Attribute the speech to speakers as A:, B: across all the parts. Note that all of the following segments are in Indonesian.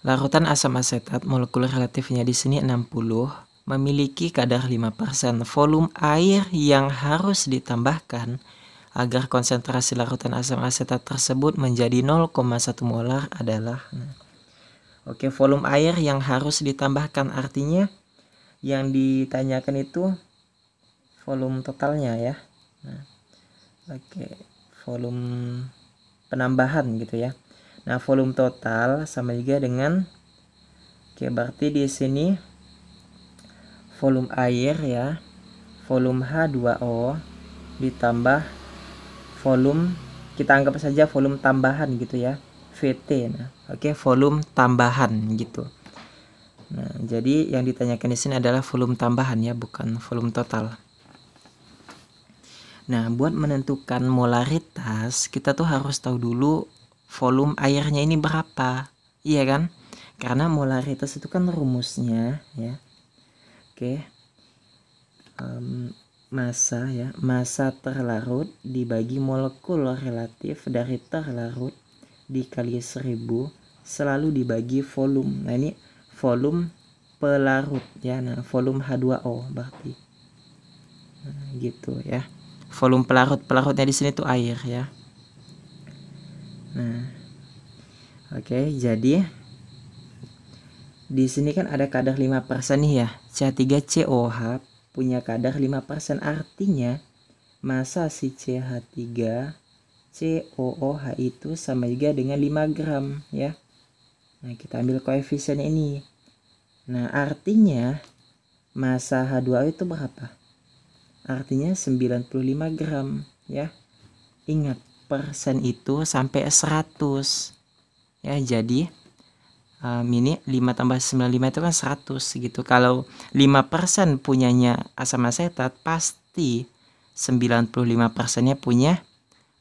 A: Larutan asam asetat molekul relatifnya di sini 60 memiliki kadar 5% volume air yang harus ditambahkan agar konsentrasi larutan asam asetat tersebut menjadi 0,1 molar adalah nah, Oke, okay, volume air yang harus ditambahkan artinya yang ditanyakan itu volume totalnya ya. Nah, Oke, okay, volume penambahan gitu ya. Nah, volume total sama juga dengan Oke, berarti di sini volume air ya. Volume H2O ditambah volume kita anggap saja volume tambahan gitu ya. VT. Nah, oke, volume tambahan gitu. Nah, jadi yang ditanyakan di sini adalah volume tambahan ya, bukan volume total. Nah, buat menentukan molaritas, kita tuh harus tahu dulu volume airnya ini berapa iya kan karena molaritas itu kan rumusnya ya oke um, masa ya masa terlarut dibagi molekul relatif dari terlarut dikali seribu selalu dibagi volume nah ini volume pelarut ya nah volume H2O berarti nah, gitu ya volume pelarut pelarutnya di sini tuh air ya Nah, oke, okay, jadi di sini kan ada kadar 5% nih ya. C3COH punya kadar 5%, artinya masa si CH3COOH itu sama juga dengan 5 gram ya. Nah, kita ambil koefisien ini. Nah, artinya masa H2O itu berapa? Artinya 95 gram ya. Ingat, Persen itu sampai 100 ya jadi um, eh, ini 5 tambah 95 itu kan 100 gitu kalau 5% punyanya asam asetat pasti 95% persennya punya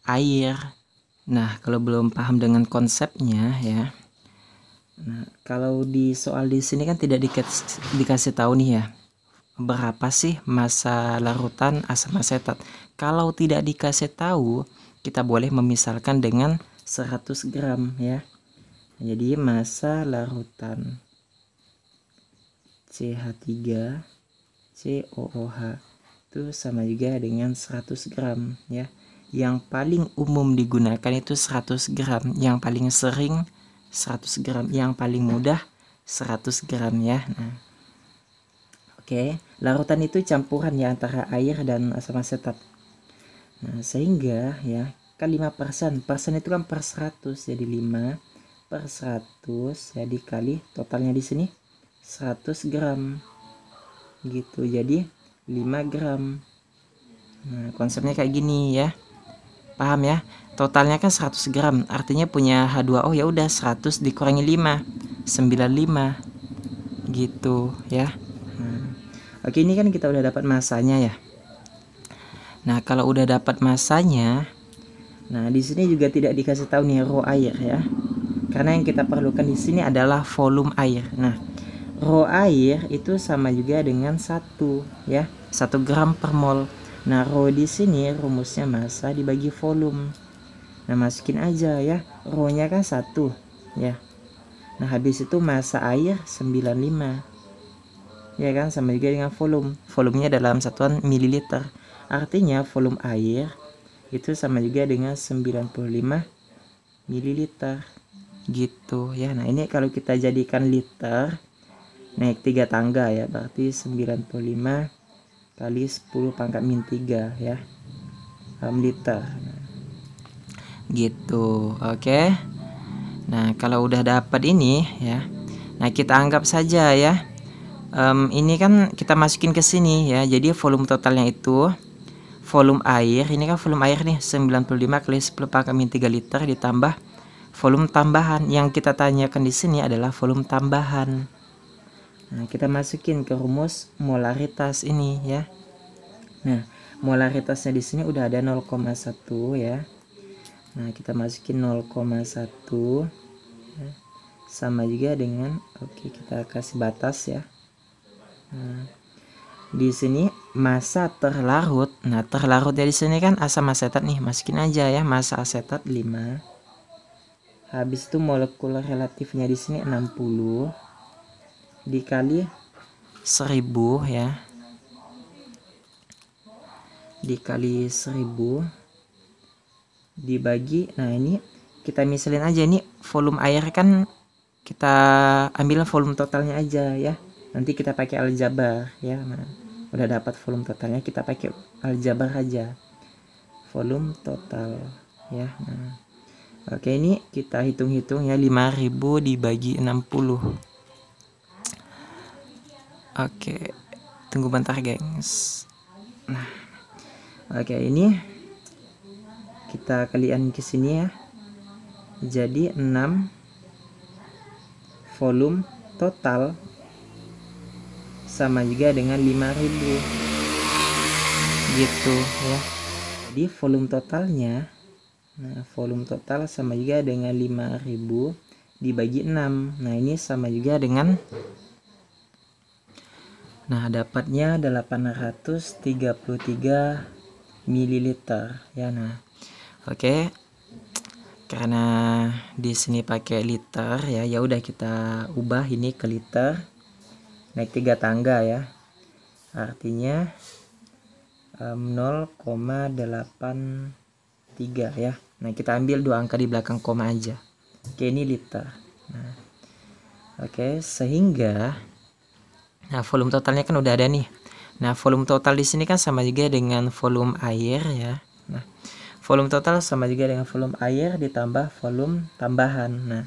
A: air nah kalau belum paham dengan konsepnya ya Nah, kalau di soal di sini kan tidak dikasih, dikasih tahu nih ya berapa sih masa larutan asam asetat. Kalau tidak dikasih tahu, kita boleh memisalkan dengan 100 gram ya jadi masa larutan CH3 COOH itu sama juga dengan 100 gram ya yang paling umum digunakan itu 100 gram yang paling sering 100 gram yang paling mudah 100 gram ya nah Oke, larutan itu campuran ya antara air dan asam asetat. Nah, sehingga ya kan 5 persen persen itu kan per 100 jadi 5 per 100 jadi kali totalnya di sini 100 gram gitu jadi 5 gram nah konsepnya kayak gini ya paham ya totalnya kan 100 gram artinya punya H2O ya udah 100 dikurangi 5 95 gitu ya nah. oke ini kan kita udah dapat masanya ya nah kalau udah dapat masanya Nah, di sini juga tidak dikasih tahu nih roh air ya. Karena yang kita perlukan di sini adalah volume air. Nah, roh air itu sama juga dengan satu ya, satu gram per mol. Nah, roh di sini rumusnya massa dibagi volume. Nah, masukin aja ya. Rohnya kan satu ya. Nah, habis itu massa air 95 ya kan sama juga dengan volume volumenya dalam satuan mililiter artinya volume air itu sama juga dengan 95 ml gitu ya nah ini kalau kita jadikan liter naik tiga tangga ya berarti 95 kali 10 pangkat min 3 ya um, liter gitu oke okay? nah kalau udah dapat ini ya nah kita anggap saja ya um, ini kan kita masukin ke sini ya jadi volume totalnya itu volume air ini kan volume air nih 95 kali 10 pangkat min 3 liter ditambah volume tambahan yang kita tanyakan di sini adalah volume tambahan nah kita masukin ke rumus molaritas ini ya nah molaritasnya di sini udah ada 0,1 ya nah kita masukin 0,1 ya. sama juga dengan oke okay, kita kasih batas ya nah di sini masa terlarut. Nah, terlarut ya di sini kan asam asetat nih, masukin aja ya masa asetat 5. Habis itu molekul relatifnya di sini 60 dikali 1000 ya. Dikali 1000 dibagi nah ini kita misalin aja ini volume air kan kita ambil volume totalnya aja ya nanti kita pakai aljabar ya nah, udah dapat volume totalnya kita pakai aljabar aja volume total ya nah oke ini kita hitung-hitung ya 5000 dibagi 60 oke tunggu bentar gengs nah oke ini kita kalian ke sini ya jadi 6 volume total sama juga dengan 5000 gitu ya jadi volume totalnya nah volume total sama juga dengan 5000 dibagi 6 nah ini sama juga dengan nah dapatnya 833 ml ya nah oke karena di sini pakai liter ya ya udah kita ubah ini ke liter naik tiga tangga ya artinya um, 0,83 ya nah kita ambil dua angka di belakang koma aja oke ini liter nah, oke sehingga nah volume totalnya kan udah ada nih nah volume total di sini kan sama juga dengan volume air ya nah volume total sama juga dengan volume air ditambah volume tambahan nah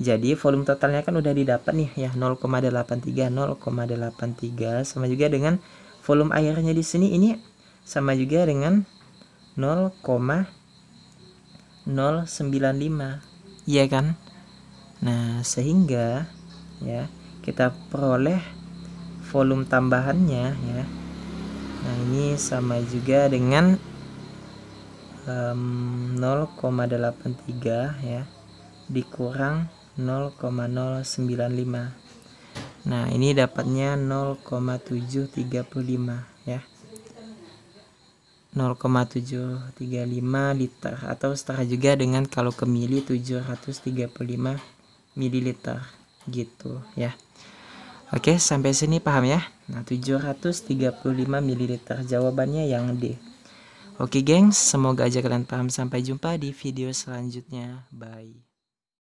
A: jadi volume totalnya kan udah didapat nih ya 0,83 0,83 sama juga dengan volume airnya di sini ini sama juga dengan 0,095 iya kan nah sehingga ya kita peroleh volume tambahannya ya nah ini sama juga dengan um, 0,83 ya dikurang 0,095 nah ini dapatnya 0,735 ya 0,735 liter atau setara juga dengan kalau ke mili 735 mililiter gitu ya Oke sampai sini paham ya Nah 735 mililiter jawabannya yang D Oke gengs semoga aja kalian paham sampai jumpa di video selanjutnya bye